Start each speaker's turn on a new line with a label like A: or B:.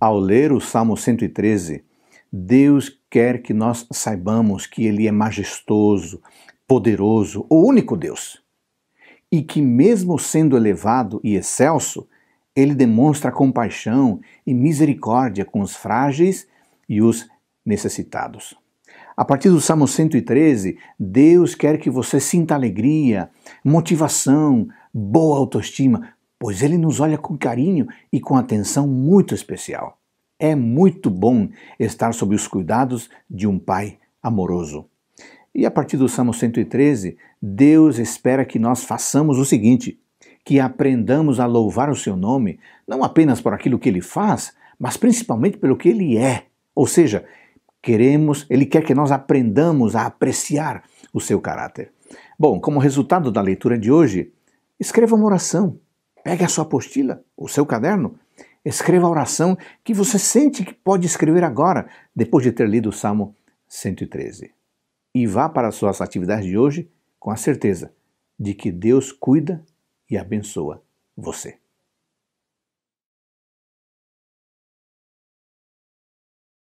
A: Ao ler o Salmo 113, Deus quer que nós saibamos que Ele é majestoso, poderoso, o único Deus. E que, mesmo sendo elevado e excelso, Ele demonstra compaixão e misericórdia com os frágeis e os necessitados. A partir do Salmo 113, Deus quer que você sinta alegria, motivação, boa autoestima, pois ele nos olha com carinho e com atenção muito especial. É muito bom estar sob os cuidados de um pai amoroso. E a partir do Salmo 113, Deus espera que nós façamos o seguinte: que aprendamos a louvar o seu nome, não apenas por aquilo que ele faz, mas principalmente pelo que ele é. Ou seja, queremos, ele quer que nós aprendamos a apreciar o seu caráter. Bom, como resultado da leitura de hoje, escreva uma oração Pegue a sua apostila, o seu caderno, escreva a oração que você sente que pode escrever agora, depois de ter lido o Salmo 113. E vá para as suas atividades de hoje com a certeza de que Deus cuida e abençoa você.